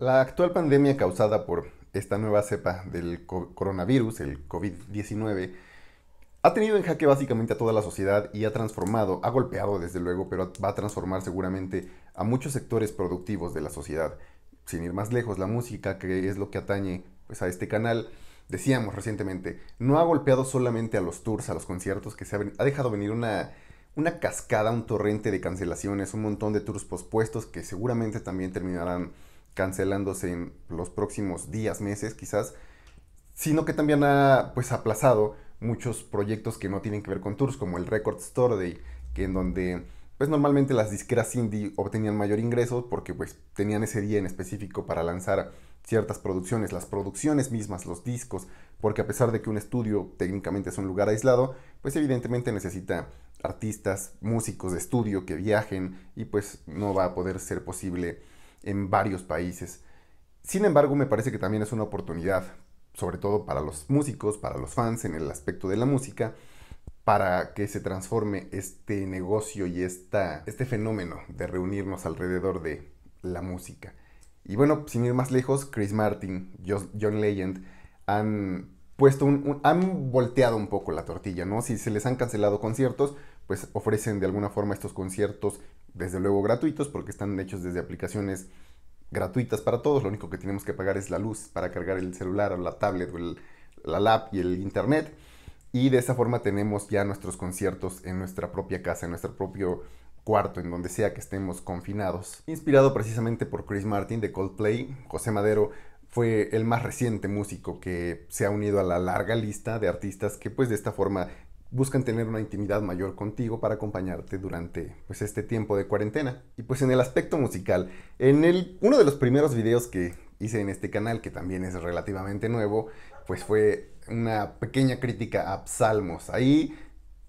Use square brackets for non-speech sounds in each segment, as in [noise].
La actual pandemia causada por esta nueva cepa del coronavirus, el COVID-19, ha tenido en jaque básicamente a toda la sociedad y ha transformado, ha golpeado desde luego, pero va a transformar seguramente a muchos sectores productivos de la sociedad. Sin ir más lejos, la música, que es lo que atañe pues, a este canal, decíamos recientemente, no ha golpeado solamente a los tours, a los conciertos, que se ha, dejado venir una, una cascada, un torrente de cancelaciones, un montón de tours pospuestos que seguramente también terminarán cancelándose en los próximos días, meses quizás, sino que también ha pues aplazado muchos proyectos que no tienen que ver con tours, como el Record Store Day, que en donde pues normalmente las disqueras indie obtenían mayor ingreso porque pues tenían ese día en específico para lanzar ciertas producciones, las producciones mismas, los discos, porque a pesar de que un estudio técnicamente es un lugar aislado, pues evidentemente necesita artistas, músicos de estudio que viajen y pues no va a poder ser posible en varios países. Sin embargo, me parece que también es una oportunidad, sobre todo para los músicos, para los fans en el aspecto de la música, para que se transforme este negocio y este fenómeno de reunirnos alrededor de la música. Y bueno, sin ir más lejos, Chris Martin, John Legend han puesto un, han volteado un poco la tortilla, ¿no? Si se les han cancelado conciertos, pues ofrecen de alguna forma estos conciertos desde luego gratuitos porque están hechos desde aplicaciones gratuitas para todos, lo único que tenemos que pagar es la luz para cargar el celular o la tablet o la lap y el internet. Y de esa forma tenemos ya nuestros conciertos en nuestra propia casa, en nuestro propio cuarto, en donde sea que estemos confinados. Inspirado precisamente por Chris Martin de Coldplay, José Madero fue el más reciente músico que se ha unido a la larga lista de artistas que pues de esta forma buscan tener una intimidad mayor contigo para acompañarte durante pues, este tiempo de cuarentena. Y pues en el aspecto musical, en el, uno de los primeros videos que hice en este canal, que también es relativamente nuevo, pues fue una pequeña crítica a Psalmos. Ahí,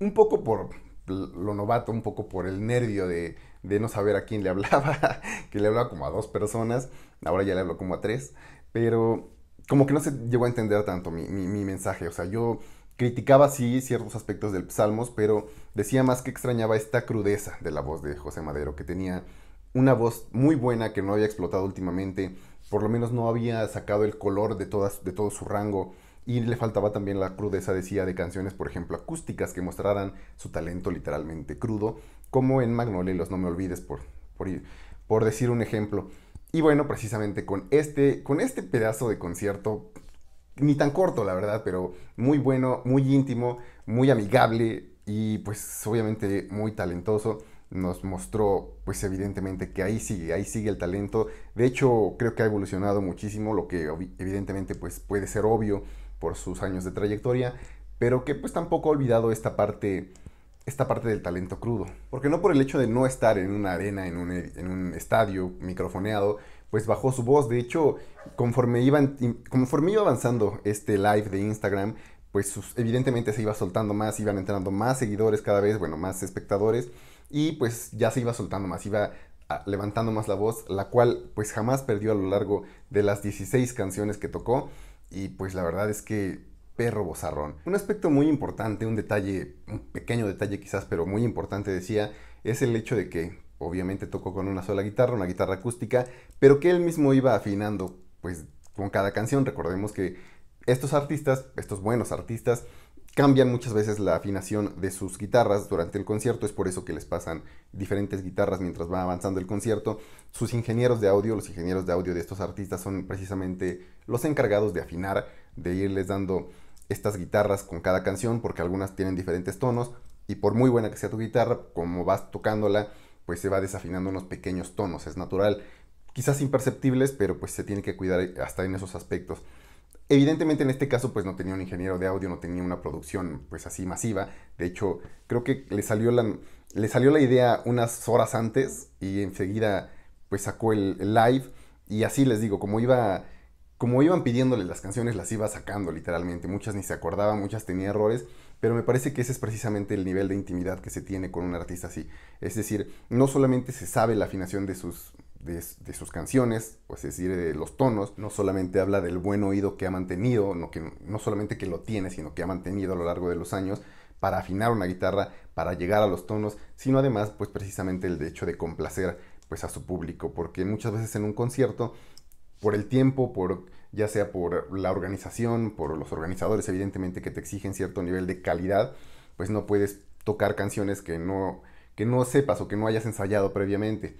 un poco por lo novato, un poco por el nervio de, no saber a quién le hablaba, [laughs] que le hablaba como a dos personas, ahora ya le hablo como a tres, pero como que no se llegó a entender tanto mi, mi mensaje. O sea, yo criticaba sí ciertos aspectos del Salmos, pero decía más que extrañaba esta crudeza de la voz de José Madero, que tenía una voz muy buena que no había explotado últimamente, por lo menos no había sacado el color de, todas, de todo su rango y le faltaba también la crudeza, decía, de canciones, por ejemplo, acústicas que mostraran su talento literalmente crudo, como en Magnolia y los No Me Olvides, por, por, por decir un ejemplo. Y bueno, precisamente con este, con este pedazo de concierto ni tan corto, la verdad, pero muy bueno, muy íntimo, muy amigable y pues obviamente muy talentoso. Nos mostró pues evidentemente que ahí sigue, ahí sigue el talento. De hecho creo que ha evolucionado muchísimo, lo que evidentemente pues puede ser obvio por sus años de trayectoria, pero que pues tampoco ha olvidado esta parte esta parte del talento crudo. Porque no por el hecho de no estar en una arena, en un, en un estadio microfoneado, pues bajó su voz. De hecho, conforme, iban, conforme iba avanzando este live de Instagram, pues evidentemente se iba soltando más, iban entrando más seguidores cada vez, bueno, más espectadores, y pues ya se iba soltando más, iba ah, levantando más la voz, la cual pues jamás perdió a lo largo de las 16 canciones que tocó, y pues la verdad es que perro bozarrón. Un aspecto muy importante, un detalle, un pequeño detalle quizás, pero muy importante decía, es el hecho de que obviamente tocó con una sola guitarra, una guitarra acústica, pero que él mismo iba afinando pues con cada canción. Recordemos que estos artistas, estos buenos artistas, cambian muchas veces la afinación de sus guitarras durante el concierto, es por eso que les pasan diferentes guitarras mientras va avanzando el concierto. Sus ingenieros de audio, los ingenieros de audio de estos artistas son precisamente los encargados de afinar, de irles dando estas guitarras con cada canción, porque algunas tienen diferentes tonos, y por muy buena que sea tu guitarra, como vas tocándola, pues se va desafinando unos pequeños tonos, es natural, quizás imperceptibles, pero pues se tiene que cuidar eh, hasta en esos aspectos. Evidentemente en este caso pues no tenía un ingeniero de audio, no tenía una producción pues así masiva, de hecho creo que le salió la, le salió la idea unas horas antes y enseguida pues sacó el, el live y así les digo, como iba como iban pidiéndole las canciones, las iba sacando literalmente. Muchas ni se acordaban, muchas tenía errores. Pero me parece que ese es precisamente el nivel de intimidad que se tiene con un artista así. Es decir, no solamente se sabe la afinación de sus, de, sus canciones, pues es decir, de los tonos, no solamente habla del buen oído que ha mantenido, no, que, no solamente que lo tiene, sino que ha mantenido a lo largo de los años, para afinar una guitarra, para llegar a los tonos, sino además, pues precisamente el hecho de complacer pues a su público, porque muchas veces en un concierto, por el tiempo, por ya sea por la organización, por los organizadores, evidentemente que te exigen cierto nivel de calidad, pues no puedes tocar canciones que no, que no sepas o que no hayas ensayado previamente.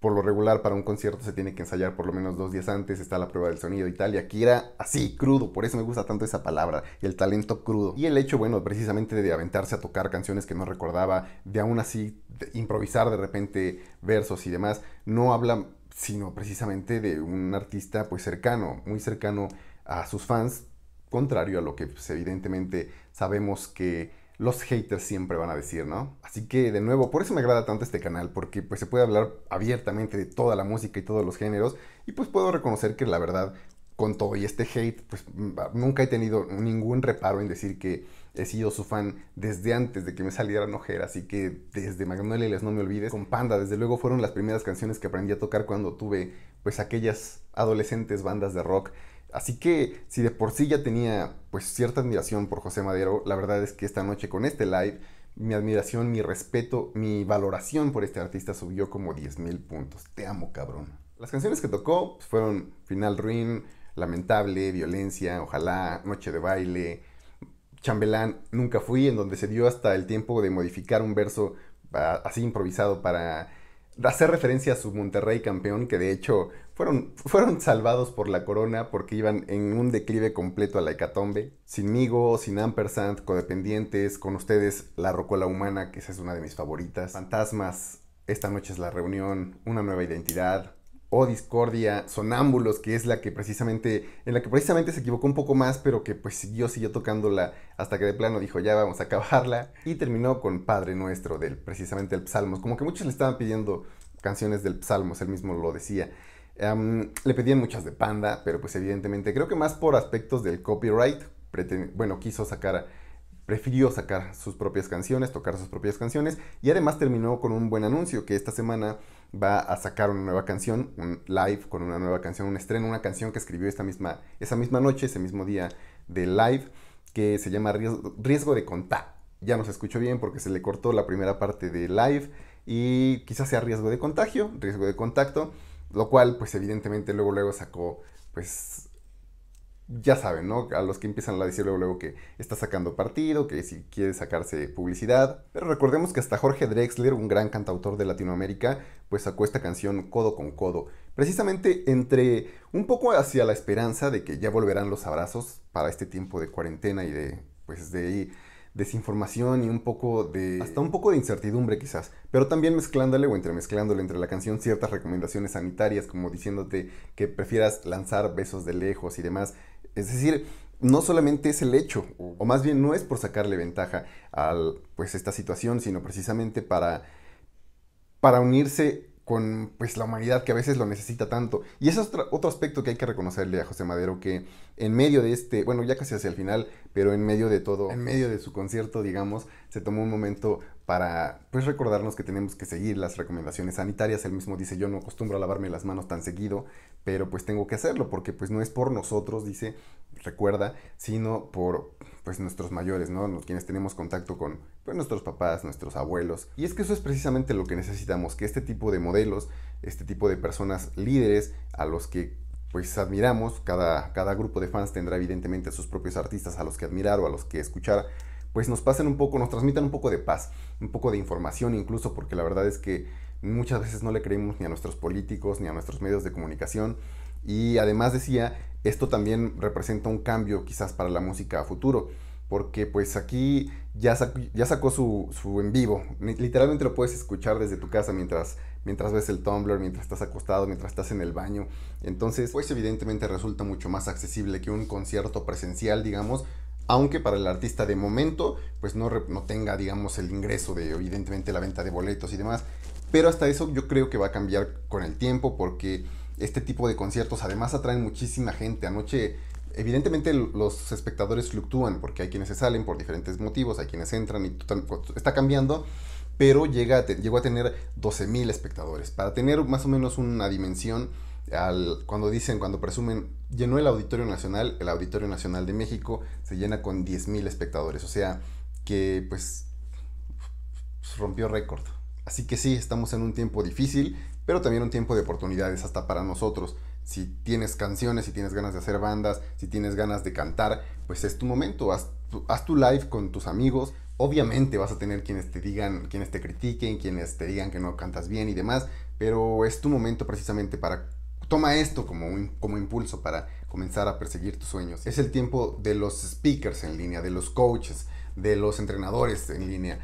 Por lo regular, para un concierto se tiene que ensayar por lo menos dos días antes, está la prueba del sonido y tal, y aquí era así, crudo, por eso me gusta tanto esa palabra, el talento crudo. Y el hecho, bueno, precisamente de aventarse a tocar canciones que no recordaba, de aún así improvisar de repente versos y demás, no habla sino precisamente de un artista pues cercano, muy cercano a sus fans, contrario a lo que pues, evidentemente sabemos que los haters siempre van a decir, ¿no? Así que de nuevo, por eso me agrada tanto este canal, porque pues se puede hablar abiertamente de toda la música y todos los géneros, y pues puedo reconocer que la verdad con todo y este hate, pues mm, nunca he tenido ningún reparo en decir que he sido su fan desde antes de que me salieran ojeras, así que desde Magnolia y No Me Olvides, con Panda, desde luego fueron las primeras canciones que aprendí a tocar cuando tuve pues aquellas adolescentes bandas de rock. Así que si de por sí ya tenía pues cierta admiración por José Madero, la verdad es que esta noche con este live mi admiración, mi respeto, mi valoración por este artista subió como 10.000 puntos. Te amo, cabrón. Las canciones que tocó pues, fueron Final Ruin, lamentable, violencia, ojalá, noche de baile. Chambelán nunca fui, en donde se dio hasta el tiempo de modificar un verso ah, así improvisado para hacer referencia a su Monterrey campeón, que de hecho fueron, fueron salvados por la corona porque iban en un declive completo a la hecatombe. Sinmigo, sin Ampersand, codependientes, con ustedes La Rocola Humana, que esa es una de mis favoritas. Fantasmas, Esta Noche es la Reunión, Una Nueva Identidad, o Discordia, Sonámbulos, que es la que precisamente, en la que precisamente se equivocó un poco más, pero que pues siguió, siguió tocándola hasta que de plano dijo, ya vamos a acabarla, y terminó con Padre Nuestro, del, precisamente el salmos como que muchos le estaban pidiendo canciones del salmos él mismo lo decía. le pedían muchas de Panda, pero pues evidentemente creo que más por aspectos del copyright, bueno, quiso sacar, prefirió sacar sus propias canciones, tocar sus propias canciones, y además terminó con un buen anuncio, que esta semana va a sacar una nueva canción, un live con una nueva canción, un estreno, una canción que escribió esta misma, esa misma noche, ese mismo día de live, que se llama Riesgo, de Contar. Ya no se escuchó bien porque se le cortó la primera parte de live y quizás sea riesgo de contagio, riesgo de contacto, lo cual pues evidentemente luego luego sacó pues ya saben, ¿no? A los que empiezan a decir luego, que está sacando partido, que si quiere sacarse publicidad. Pero recordemos que hasta Jorge Drexler, un gran cantautor de Latinoamérica, pues sacó esta canción codo con codo. Precisamente entre un poco hacia la esperanza de que ya volverán los abrazos para este tiempo de cuarentena y de, pues de desinformación y un poco de... hasta un poco de incertidumbre quizás, pero también mezclándole o entremezclándole entre la canción ciertas recomendaciones sanitarias como diciéndote que prefieras lanzar besos de lejos y demás es decir, no solamente es el hecho, o más bien no es por sacarle ventaja a pues, esta situación, sino precisamente para, para unirse con pues, la humanidad que a veces lo necesita tanto. Y ese es otro, otro, aspecto que hay que reconocerle a José Madero, que en medio de este, bueno, ya casi hacia el final, pero en medio de todo, en medio de su concierto, digamos, se tomó un momento para pues, recordarnos que tenemos que seguir las recomendaciones sanitarias. Él mismo dice, yo no acostumbro a lavarme las manos tan seguido, pero pues tengo que hacerlo, porque pues no es por nosotros, dice, recuerda, sino por pues nuestros mayores, ¿no? Quienes tenemos contacto con pues, nuestros papás, nuestros abuelos. Y es que eso es precisamente lo que necesitamos, que este tipo de modelos, este tipo de personas líderes a los que pues admiramos, cada, cada grupo de fans tendrá evidentemente a sus propios artistas a los que admirar o a los que escuchar, pues nos pasen un poco, nos transmitan un poco de paz, un poco de información incluso, porque la verdad es que muchas veces no le creemos ni a nuestros políticos, ni a nuestros medios de comunicación, y además decía, esto también representa un cambio quizás para la música a futuro, porque pues aquí ya, sacó, ya sacó su, en vivo, literalmente lo puedes escuchar desde tu casa mientras, mientras ves el Tumblr, mientras estás acostado, mientras estás en el baño, entonces pues evidentemente resulta mucho más accesible que un concierto presencial, digamos, aunque para el artista de momento pues no, no, tenga digamos el ingreso de evidentemente la venta de boletos y demás, pero hasta eso yo creo que va a cambiar con el tiempo porque este tipo de conciertos además atraen muchísima gente. Anoche, evidentemente los espectadores fluctúan porque hay quienes se salen por diferentes motivos, hay quienes entran y pues, está cambiando, pero llega llegó a tener 12.000 espectadores. Para tener más o menos una dimensión, al, cuando dicen, cuando presumen, llenó el Auditorio Nacional, el Auditorio Nacional de México se llena con 10.000 espectadores, o sea que pues rompió récord. Así que sí, estamos en un tiempo difícil, pero también un tiempo de oportunidades hasta para nosotros. Si tienes canciones, si tienes ganas de hacer bandas, si tienes ganas de cantar, pues es tu momento. Haz tu, live con tus amigos. Obviamente vas a tener quienes te digan, quienes te critiquen, quienes te digan que no cantas bien y demás, pero es tu momento precisamente para Toma esto como, como impulso para comenzar a perseguir tus sueños. Es el tiempo de los speakers en línea, de los coaches, de los entrenadores en línea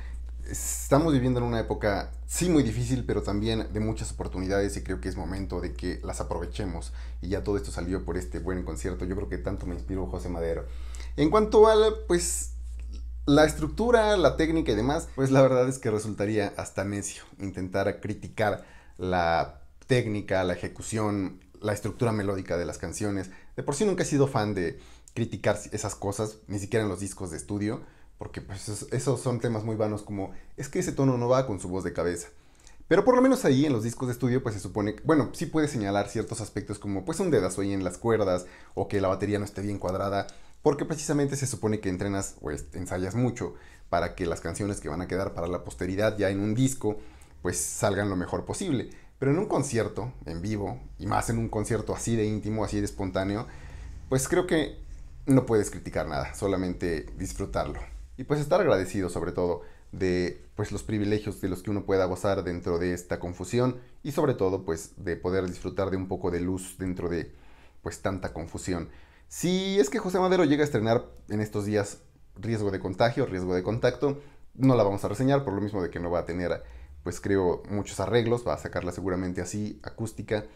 estamos viviendo en una época, sí, muy difícil, pero también de muchas oportunidades y creo que es momento de que las aprovechemos. Y ya todo esto salió por este buen concierto. Yo creo que tanto me inspiró José Madero. En cuanto a, pues, la estructura, la técnica y demás, pues la verdad es que resultaría hasta necio intentar criticar la técnica, la ejecución, la estructura melódica de las canciones. De por sí nunca he sido fan de criticar esas cosas, ni siquiera en los discos de estudio porque pues esos, son temas muy vanos como es que ese tono no va con su voz de cabeza. Pero por lo menos ahí en los discos de estudio pues se supone, bueno, sí puede señalar ciertos aspectos como pues un dedazo ahí en las cuerdas o que la batería no esté bien cuadrada, porque precisamente se supone que entrenas o ensayas mucho para que las canciones que van a quedar para la posteridad ya en un disco pues salgan lo mejor posible. Pero en un concierto, en vivo, y más en un concierto así de íntimo, así de espontáneo, pues creo que no puedes criticar nada, solamente disfrutarlo. Y pues estar agradecido sobre todo de pues los privilegios de los que uno pueda gozar dentro de esta confusión y sobre todo pues de poder disfrutar de un poco de luz dentro de pues tanta confusión. Si es que José Madero llega a estrenar en estos días riesgo de contagio, riesgo de contacto, no la vamos a reseñar por lo mismo de que no va a tener pues creo muchos arreglos, va a sacarla seguramente así acústica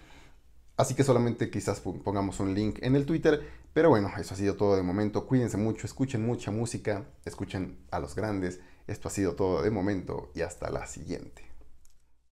Así que solamente quizás pongamos un link en el Twitter. Pero bueno, eso ha sido todo de momento. Cuídense mucho, escuchen mucha música, escuchen a los grandes. Esto ha sido todo de momento y hasta la siguiente.